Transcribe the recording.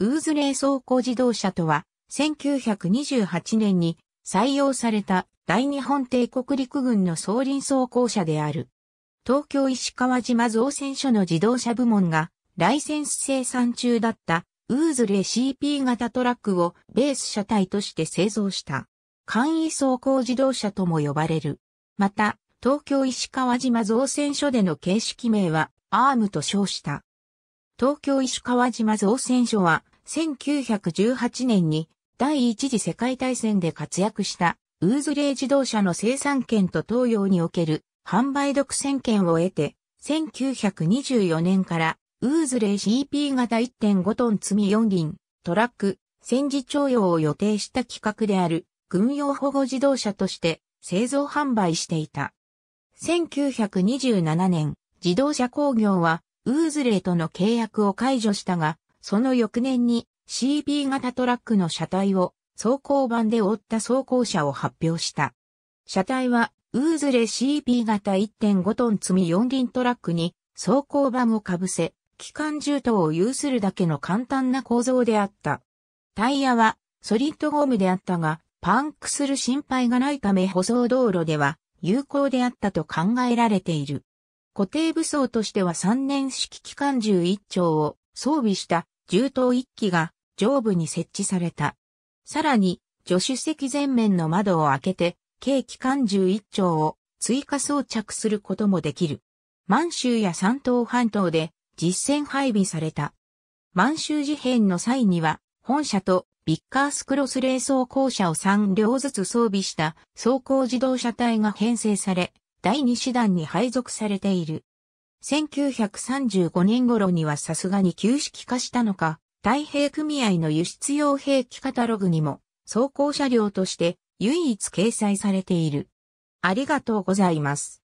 ウーズレー走行自動車とは、1928年に採用された大日本帝国陸軍の総輪走行車である。東京石川島造船所の自動車部門がライセンス生産中だったウーズレー CP 型トラックをベース車体として製造した。簡易走行自動車とも呼ばれる。また、東京石川島造船所での形式名はアームと称した。東京石川島造船所は、1918年に第一次世界大戦で活躍したウーズレー自動車の生産権と東洋における販売独占権を得て、1924年からウーズレー CP 型1.5トン積み4輪、トラック、戦時徴用を予定した企画である軍用保護自動車として製造販売していた。1927年、自動車工業はウーズレーとの契約を解除したが、その翌年に CB 型トラックの車体を走行版で追った走行車を発表した。車体はウーズレ CB 型1.5トン積み4輪トラックに走行版をかぶせ、機関銃等を有するだけの簡単な構造であった。タイヤはソリッドゴムであったが、パンクする心配がないため舗装道路では有効であったと考えられている。固定武装としては3年式機関銃1丁を装備した銃刀1機が上部に設置された。さらに、助手席前面の窓を開けて、軽機関銃1丁を追加装着することもできる。満州や山東半島で実戦配備された。満州事変の際には、本社とビッカースクロス冷装校車を3両ずつ装備した装甲自動車隊が編成され、第2師団に配属されている。1935年頃にはさすがに旧式化したのか、太平組合の輸出用兵器カタログにも、装甲車両として唯一掲載されている。ありがとうございます。